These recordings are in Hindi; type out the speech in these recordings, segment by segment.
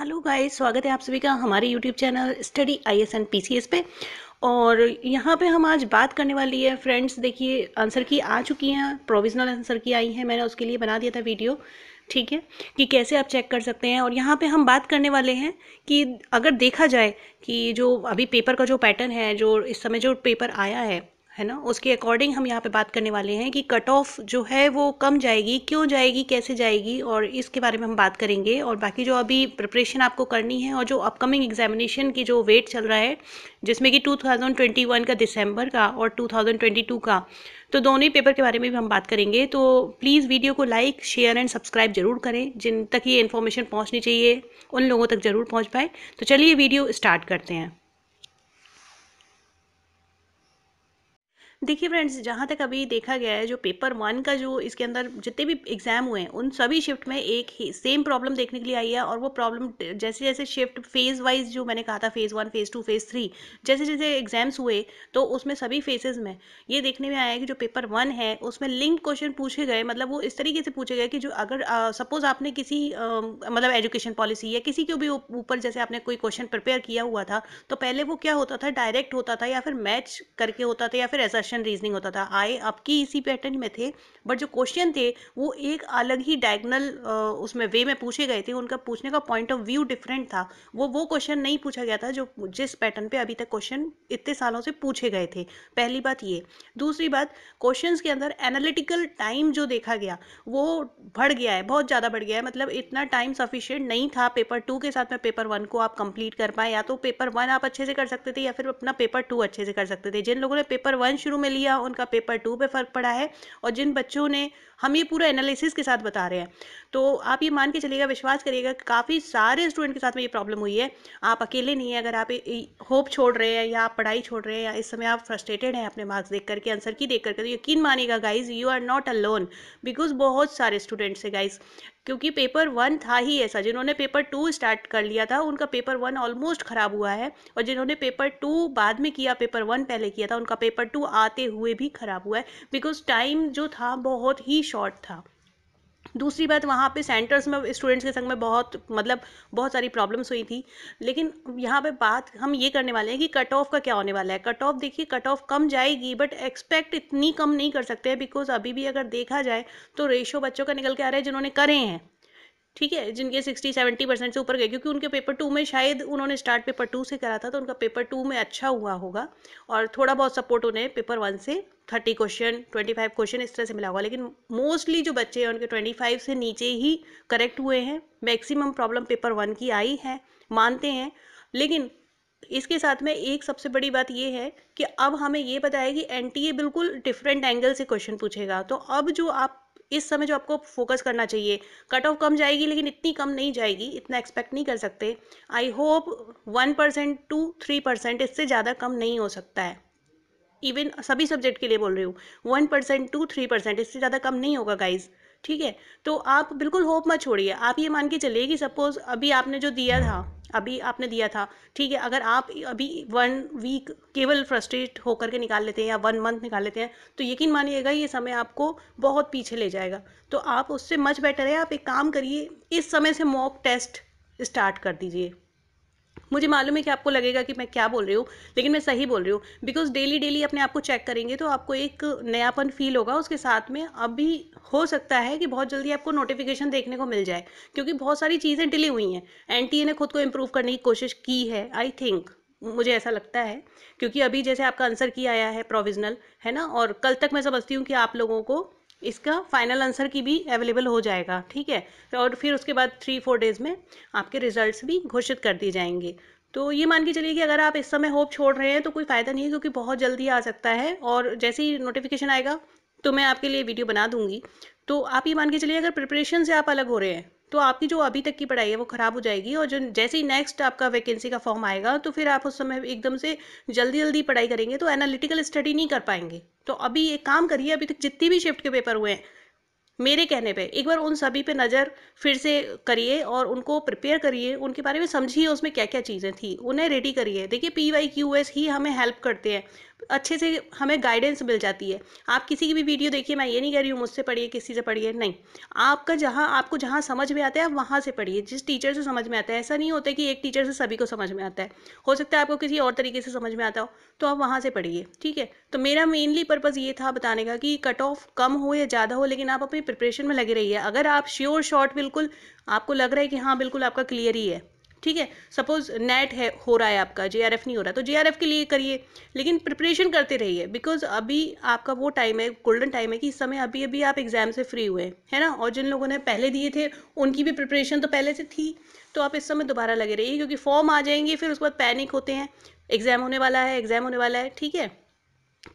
हेलो गाइस स्वागत है आप सभी का हमारे YouTube channel study I S and P C S पे और यहाँ पे हम आज बात करने वाली है फ्रेंड्स देखिए आंसर की आ चुकी हैं प्रोविजनल आंसर की आई है मैंने उसके लिए बना दिया था वीडियो ठीक है कि कैसे आप चेक कर सकते हैं और यहाँ पे हम बात करने वाले हैं कि अगर देखा जाए कि जो अभी पेपर का जो पैटर्न है जो इस समय जो पेपर आया है है ना उसके अकॉर्डिंग हम यहाँ पे बात करने वाले हैं कि कट ऑफ जो है वो कम जाएगी क्यों जाएगी कैसे जाएगी और इसके बारे में हम बात करेंगे और बाकी जो अभी प्रिपरेशन आपको करनी है और जो अपकमिंग एग्जामिनेशन की जो वेट चल रहा है जिसमें कि 2021 का दिसंबर का और 2022 का तो दोनों ही पेपर के बारे में भी हम बात करेंगे तो प्लीज़ वीडियो को लाइक शेयर एंड सब्सक्राइब जरूर करें जिन तक ये इन्फॉर्मेशन पहुँचनी चाहिए उन लोगों तक ज़रूर पहुँच पाए तो चलिए वीडियो स्टार्ट करते हैं देखिए फ्रेंड्स जहाँ तक अभी देखा गया है जो पेपर वन का जो इसके अंदर जितने भी एग्ज़ाम हुए हैं उन सभी शिफ्ट में एक ही सेम प्रॉब्लम देखने के लिए आई है और वो प्रॉब्लम जैसे जैसे शिफ्ट फेज़ वाइज जो मैंने कहा था phase one phase two phase three जैसे जैसे एग्ज़ाम्स हुए तो उसमें सभी फेसेज में ये देखने में आया है कि जो पेपर वन है उसमें लिंक क्वेश्चन पूछे गए मतलब वो इस तरीके से पूछे गए कि जो अगर सपोज़ आपने किसी आ, मतलब एजुकेशन पॉलिसी या किसी के भी ऊपर जैसे आपने कोई क्वेश्चन प्रिपेयर किया हुआ था तो पहले वो क्या होता था डायरेक्ट होता था या फिर मैच करके होता था या फिर ऐसा क्वेश्चन रीजनिंग होता था आए अब की इसी पैटर्न में थे बट जो क्वेश्चन थे वो एक अलग ही डायगनल उसमें वे में पूछे गए थे उनका पूछने का पॉइंट ऑफ व्यू डिफरेंट था वो वो क्वेश्चन नहीं पूछा गया था जो जिस पैटर्न पे अभी तक क्वेश्चन इतने सालों से पूछे गए थे पहली बात ये दूसरी बात क्वेश्चन के अंदर एनालिटिकल टाइम जो देखा गया वो बढ़ गया है बहुत ज़्यादा बढ़ गया है मतलब इतना टाइम सफिशियंट नहीं था पेपर टू के साथ में पेपर वन को आप कंप्लीट कर पाए या तो पेपर वन आप अच्छे से कर सकते थे या फिर अपना पेपर टू अच्छे से कर सकते थे जिन लोगों ने पेपर वन शुरू टू में लिया उनका पेपर टू पे फ़र्क पड़ा है और जिन बच्चों ने हम ये पूरा एनालिसिस के साथ बता रहे हैं तो आप ये मान के चलिएगा विश्वास करिएगा कि काफ़ी सारे स्टूडेंट के साथ में ये प्रॉब्लम हुई है आप अकेले नहीं हैं अगर आप होप छोड़ रहे हैं या आप पढ़ाई छोड़ रहे हैं या इस समय आप फ्रस्ट्रेटेड हैं अपने मार्क्स देख करके आंसर की देख करके तो यकीन मानिएगा guys you are not alone because बहुत सारे स्टूडेंट्स हैं गाइज क्योंकि पेपर वन था ही ऐसा जिन्होंने पेपर टू स्टार्ट कर लिया था उनका पेपर वन ऑलमोस्ट ख़राब हुआ है और जिन्होंने पेपर टू बाद में किया पेपर वन पहले किया था उनका पेपर टू आ आते हुए भी ख़राब हुआ है बिकॉज टाइम जो था बहुत ही शॉर्ट था दूसरी बात वहाँ पे सेंटर्स में स्टूडेंट्स के संग में बहुत मतलब बहुत सारी प्रॉब्लम्स हुई थी लेकिन यहाँ पे बात हम ये करने वाले हैं कि कट ऑफ का क्या होने वाला है कट ऑफ देखिए कट ऑफ कम जाएगी बट एक्सपेक्ट इतनी कम नहीं कर सकते हैं बिकॉज अभी भी अगर देखा जाए तो रेशो बच्चों का निकल के आ रहा है जिन्होंने करे हैं ठीक है जिनके सिक्सटी सेवेंटी परसेंट से ऊपर गए क्योंकि उनके पेपर टू में शायद उन्होंने स्टार्ट पेपर टू से करा था तो उनका पेपर टू में अच्छा हुआ होगा और थोड़ा बहुत सपोर्ट उन्हें पेपर वन से thirty question twenty five question इस तरह से मिला होगा लेकिन मोस्टली जो बच्चे हैं उनके ट्वेंटी फाइव से नीचे ही करेक्ट हुए हैं मैक्सिमम प्रॉब्लम पेपर वन की आई है मानते हैं लेकिन इसके साथ में एक सबसे बड़ी बात ये है कि अब हमें ये पता है कि एन बिल्कुल डिफरेंट एंगल से क्वेश्चन पूछेगा तो अब जो आप इस समय जो आपको फोकस करना चाहिए कट ऑफ कम जाएगी लेकिन इतनी कम नहीं जाएगी इतना एक्सपेक्ट नहीं कर सकते I hope one percent two three percent इससे ज़्यादा कम नहीं हो सकता है इवन सभी सब्जेक्ट के लिए बोल रही हूँ one percent two three percent इससे ज़्यादा कम नहीं होगा गाइज़ ठीक है तो आप बिल्कुल होप मत छोड़िए आप ये मान के चलिए कि सपोज अभी आपने जो दिया था अभी आपने दिया था ठीक है अगर आप अभी वन वीक केवल फ्रस्ट्रेट होकर के निकाल लेते हैं या वन मंथ निकाल लेते हैं तो यकीन मानिएगा ये समय आपको बहुत पीछे ले जाएगा तो आप उससे मच बेटर है आप एक काम करिए इस समय से मॉक टेस्ट स्टार्ट कर दीजिए मुझे मालूम है कि आपको लगेगा कि मैं क्या बोल रही हूँ लेकिन मैं सही बोल रही हूँ बिकॉज डेली डेली अपने आप को चेक करेंगे तो आपको एक नयापन फील होगा उसके साथ में अभी हो सकता है कि बहुत जल्दी आपको नोटिफिकेशन देखने को मिल जाए क्योंकि बहुत सारी चीज़ें डिले हुई हैं एन ने खुद को इम्प्रूव करने की कोशिश की है आई थिंक मुझे ऐसा लगता है क्योंकि अभी जैसे आपका आंसर किया आया है प्रोविजनल है ना और कल तक मैं समझती हूँ कि आप लोगों को इसका फाइनल आंसर की भी अवेलेबल हो जाएगा ठीक है और फिर उसके बाद थ्री फोर डेज़ में आपके रिजल्ट्स भी घोषित कर दिए जाएंगे तो ये मान के चलिए कि अगर आप इस समय होप छोड़ रहे हैं तो कोई फ़ायदा नहीं है क्योंकि बहुत जल्दी आ सकता है और जैसे ही नोटिफिकेशन आएगा तो मैं आपके लिए वीडियो बना दूंगी तो आप ये मान के चलिए अगर प्रिपरेशन से आप अलग हो रहे हैं तो आपकी जो अभी तक की पढ़ाई है वो ख़राब हो जाएगी और जो जैसे ही नेक्स्ट आपका वैकेंसी का फॉर्म आएगा तो फिर आप उस समय एकदम से जल्दी जल्दी पढ़ाई करेंगे तो एनालिटिकल स्टडी नहीं कर पाएंगे तो अभी एक काम करिए अभी तक जितनी भी शिफ्ट के पेपर हुए हैं मेरे कहने पे एक बार उन सभी पे नज़र फिर से करिए और उनको प्रिपेयर करिए उनके बारे में समझिए उसमें क्या क्या चीज़ें थी उन्हें रेडी करिए देखिए पी वाई क्यू एस ही हमें हेल्प करते हैं अच्छे से हमें गाइडेंस मिल जाती है आप किसी की भी वीडियो देखिए मैं ये नहीं कह रही हूँ मुझसे पढ़िए किसी से पढ़िए नहीं आपका जहाँ आपको जहाँ समझ में आता है आप वहाँ से पढ़िए जिस टीचर से समझ में आता है ऐसा नहीं होता कि एक टीचर से सभी को समझ में आता है हो सकता है आपको किसी और तरीके से समझ में आता हो तो आप वहाँ से पढ़िए ठीक है तो मेरा मेनली पर्पज़ ये था बताने का कि कट ऑफ कम हो या ज़्यादा हो लेकिन आप अपनी प्रिपरेशन में लगे रहिए अगर आप श्योर शॉर्ट बिल्कुल आपको लग रहा है कि हाँ बिल्कुल आपका क्लियर ही है ठीक है सपोज नेट है हो रहा है आपका जे नहीं हो रहा तो जे के लिए करिए लेकिन प्रिपरेशन करते रहिए बिकॉज अभी आपका वो टाइम है गोल्डन टाइम है कि इस समय अभी अभी आप एग्जाम से फ्री हुए है ना और जिन लोगों ने पहले दिए थे उनकी भी प्रिपरेशन तो पहले से थी तो आप इस समय दोबारा लगे रहिए क्योंकि फॉर्म आ जाएंगे फिर उसके बाद पैनिक होते हैं एग्ज़ाम होने वाला है एग्ज़ाम होने वाला है ठीक है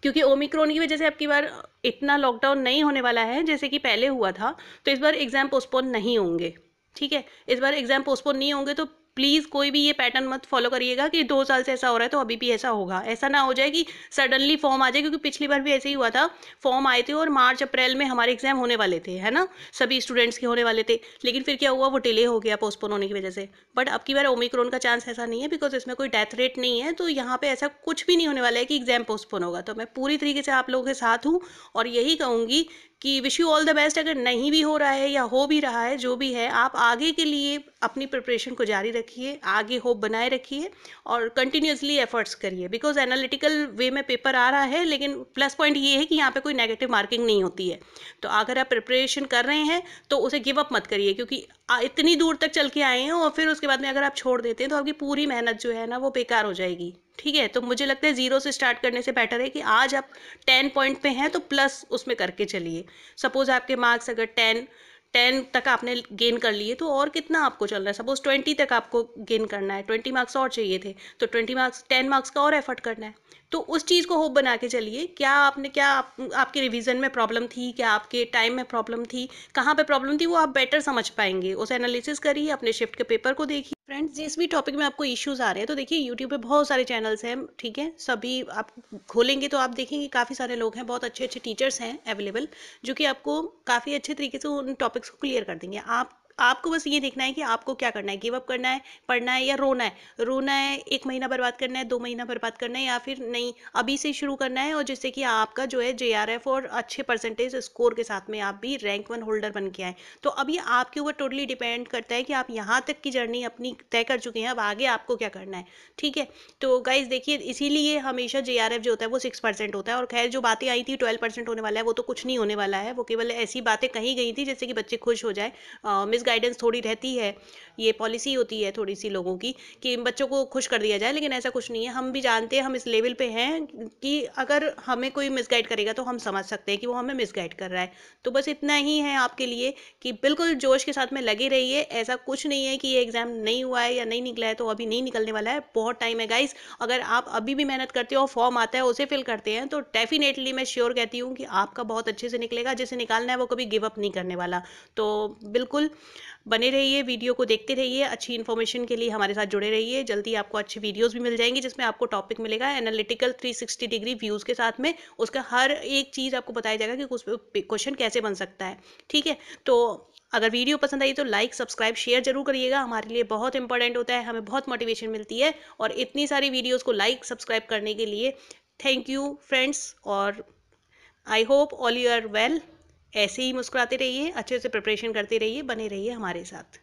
क्योंकि ओमिक्रोन की वजह से आपकी बार इतना लॉकडाउन नहीं होने वाला है जैसे कि पहले हुआ था तो इस बार एग्ज़ाम पोस्टपोन नहीं होंगे ठीक है इस बार एग्ज़ाम पोस्टपोन नहीं होंगे तो प्लीज़ कोई भी ये पैटर्न मत फॉलो करिएगा कि दो साल से ऐसा हो रहा है तो अभी भी ऐसा होगा ऐसा ना हो जाए कि सडनली फॉर्म आ जाए क्योंकि पिछली बार भी ऐसे ही हुआ था फॉर्म आए थे और मार्च अप्रैल में हमारे एग्जाम होने वाले थे है ना सभी स्टूडेंट्स के होने वाले थे लेकिन फिर क्या हुआ वो डिले हो गया पोस्टपोन होने की वजह से बट अब की बार ओमिक्रोन का चांस ऐसा नहीं है बिकॉज इसमें कोई डेथ रेट नहीं है तो यहाँ पर ऐसा कुछ भी नहीं होने वाला है कि एग्जाम पोस्टपोन होगा तो मैं पूरी तरीके से आप लोगों के साथ हूँ और यही कहूँगी कि wish you all the best अगर नहीं भी हो रहा है या हो भी रहा है जो भी है आप आगे के लिए अपनी प्रिपरेशन को जारी रखें रखिए आगे होप बनाए रखिए और कंटिन्यूसली एफर्ट्स करिए बिकॉज एनालिटिकल वे में पेपर आ रहा है लेकिन प्लस पॉइंट ये है कि यहाँ पे कोई नेगेटिव मार्किंग नहीं होती है तो अगर आप प्रिपरेशन कर रहे हैं तो उसे गिव अप मत करिए क्योंकि इतनी दूर तक चल के आए हैं और फिर उसके बाद में अगर आप छोड़ देते हैं तो आपकी पूरी मेहनत जो है ना वो बेकार हो जाएगी ठीक है तो मुझे लगता है ज़ीरो से स्टार्ट करने से बेटर है कि आज आप टेन पॉइंट पे हैं तो प्लस उसमें करके चलिए सपोज़ आपके मार्क्स अगर टेन टेन तक आपने गेन कर लिए तो और कितना आपको चलना है सपोज ट्वेंटी तक आपको गेन करना है ट्वेंटी मार्क्स और चाहिए थे तो ट्वेंटी मार्क्स टेन मार्क्स का और एफर्ट करना है तो उस चीज़ को होप बना के चलिए क्या आपने क्या आप, आपके रिवीजन में प्रॉब्लम थी क्या आपके टाइम में प्रॉब्लम थी कहाँ पे प्रॉब्लम थी वो आप बेटर समझ पाएंगे उस एनालिसिस करिए अपने शिफ्ट के पेपर को देखिए फ्रेंड्स जिस भी टॉपिक में आपको इश्यूज आ रहे हैं तो देखिए यूट्यूब पे बहुत सारे चैनल्स हैं ठीक है सभी आप खोलेंगे तो आप देखेंगे काफ़ी सारे लोग हैं बहुत अच्छे अच्छे टीचर्स हैं अवेलेबल जो कि आपको काफ़ी अच्छे तरीके से उन टॉपिक्स को क्लियर कर देंगे आप आपको बस ये देखना है कि आपको क्या करना है गिव अप करना है पढ़ना है या रोना है रोना है एक महीना बर्बाद करना है दो महीना बर्बाद करना है या फिर नहीं अभी से शुरू करना है और जिससे कि आपका जो है जे आर एफ और अच्छे परसेंटेज स्कोर के साथ में आप भी रैंक वन होल्डर बन के आए तो अभी आपके ऊपर टोटली डिपेंड करता है कि आप यहाँ तक की जर्नी अपनी तय कर चुके हैं अब आगे आपको क्या करना है ठीक है तो गाइज देखिए इसीलिए हमेशा जे जो होता है वो सिक्स होता है और खैर जो बातें आई थी ट्वेल्व होने वाला है वो तो कुछ नहीं होने वाला है वो केवल ऐसी बातें कही गई थी जिससे कि बच्चे खुश हो जाए मिस गाइडेंस थोड़ी रहती है ये पॉलिसी होती है थोड़ी सी लोगों की कि बच्चों को खुश कर दिया जाए लेकिन ऐसा कुछ नहीं है हम भी जानते हैं हम इस लेवल पे हैं कि अगर हमें कोई मिसगाइड करेगा तो हम समझ सकते हैं कि वो हमें मिसगाइड कर रहा है तो बस इतना ही है आपके लिए कि बिल्कुल जोश के साथ में लगे रहिए ऐसा कुछ नहीं है कि ये एग्ज़ाम नहीं हुआ है या नहीं निकला है तो अभी नहीं निकलने वाला है बहुत टाइम है गाइस अगर आप अभी भी मेहनत करते हो और फॉर्म आता है उसे फिल करते हैं तो डेफिनेटली मैं श्योर कहती हूँ कि आपका बहुत अच्छे से निकलेगा जिसे निकालना है वो कभी गिव अप नहीं करने वाला तो बिल्कुल बने रहिए वीडियो को देखते रहिए अच्छी इन्फॉर्मेशन के लिए हमारे साथ जुड़े रहिए जल्दी आपको अच्छी वीडियोज़ भी मिल जाएंगी जिसमें आपको टॉपिक मिलेगा एनालिटिकल 360 डिग्री व्यूज़ के साथ में उसका हर एक चीज़ आपको बताया जाएगा कि उस क्वेश्चन कैसे बन सकता है ठीक है तो अगर वीडियो पसंद आई तो लाइक सब्सक्राइब शेयर जरूर करिएगा हमारे लिए बहुत इंपॉर्टेंट होता है हमें बहुत मोटिवेशन मिलती है और इतनी सारी वीडियोज़ को लाइक सब्सक्राइब करने के लिए थैंक यू फ्रेंड्स और I hope all you are well ऐसे ही मुस्कुराते रहिए अच्छे से प्रिपरेशन करते रहिए बने रहिए हमारे साथ